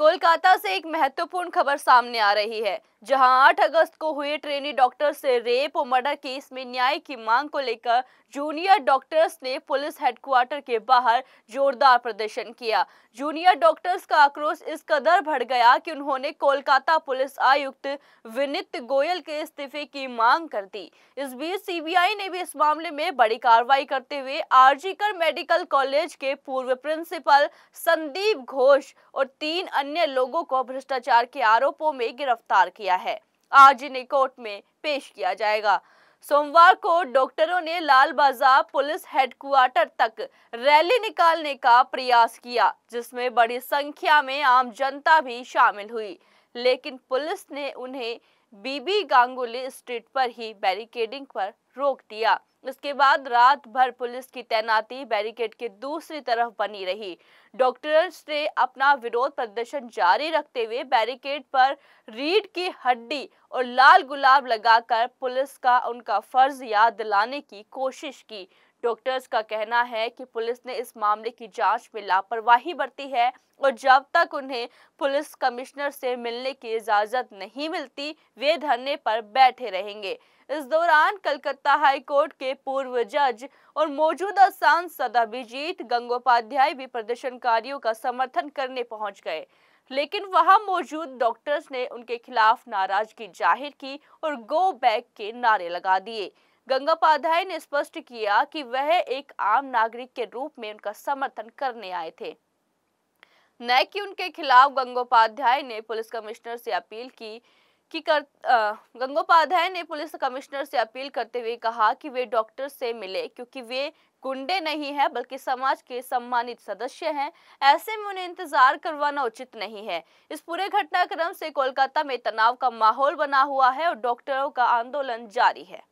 कोलकाता से एक महत्वपूर्ण खबर सामने आ रही है जहां 8 अगस्त को हुए ट्रेनी डॉक्टर से रेप और मर्डर केस में न्याय की मांग को लेकर जूनियर डॉक्टर्स ने पुलिस हेडक्वार्टर के बाहर जोरदार प्रदर्शन किया जूनियर डॉक्टर्स का आक्रोश इस कदर बढ़ गया कि उन्होंने कोलकाता पुलिस आयुक्त विनित गोयल के इस्तीफे की मांग कर दी इस बीच सीबीआई ने भी इस मामले में बड़ी कार्रवाई करते हुए आरजीकर मेडिकल कॉलेज के पूर्व प्रिंसिपल संदीप घोष और तीन अन्य लोगों को भ्रष्टाचार के आरोपों में गिरफ्तार किया दिया है आज इन्हें कोर्ट में पेश किया जाएगा सोमवार को डॉक्टरों ने लाल बाजार पुलिस हेडक्वार्टर तक रैली निकालने का प्रयास किया जिसमें बड़ी संख्या में आम जनता भी शामिल हुई लेकिन पुलिस ने उन्हें बीबी गांगुली स्ट्रीट पर ही बैरिकेडिंग पर रोक दिया इसके बाद रात भर पुलिस की तैनाती बैरिकेड के दूसरी तरफ बनी रही डॉक्टर्स ने अपना विरोध प्रदर्शन जारी रखते हुए बैरिकेड पर रीढ़ की हड्डी और लाल गुलाब लगाकर पुलिस का उनका फर्ज याद दिलाने की कोशिश की डॉक्टर्स का कहना है कि पुलिस ने इस मामले की जांच में लापरवाही बरती है और जब तक उन्हें पुलिस कमिश्नर से मिलने की इजाज़त नहीं मिलती वे धरने पर बैठे रहेंगे इस दौरान कलकत्ता हाईकोर्ट के पूर्व जज और मौजूदा सांसद अभिजीत गंगोपाध्याय भी प्रदर्शनकारियों का समर्थन करने पहुंच गए लेकिन वहां मौजूद डॉक्टर्स ने उनके खिलाफ नाराजगी जाहिर की और गो बैक के नारे लगा दिए गंगोपाध्याय ने स्पष्ट किया कि वह एक आम नागरिक के रूप में उनका समर्थन करने आए थे न कि उनके खिलाफ गंगोपाध्याय ने पुलिस कमिश्नर से अपील की कि कर गंगोपाध्याय ने पुलिस कमिश्नर से अपील करते हुए कहा कि वे डॉक्टर से मिले क्योंकि वे गुंडे नहीं है बल्कि समाज के सम्मानित सदस्य हैं ऐसे में उन्हें इंतजार करवाना उचित नहीं है इस पूरे घटनाक्रम से कोलकाता में तनाव का माहौल बना हुआ है और डॉक्टरों का आंदोलन जारी है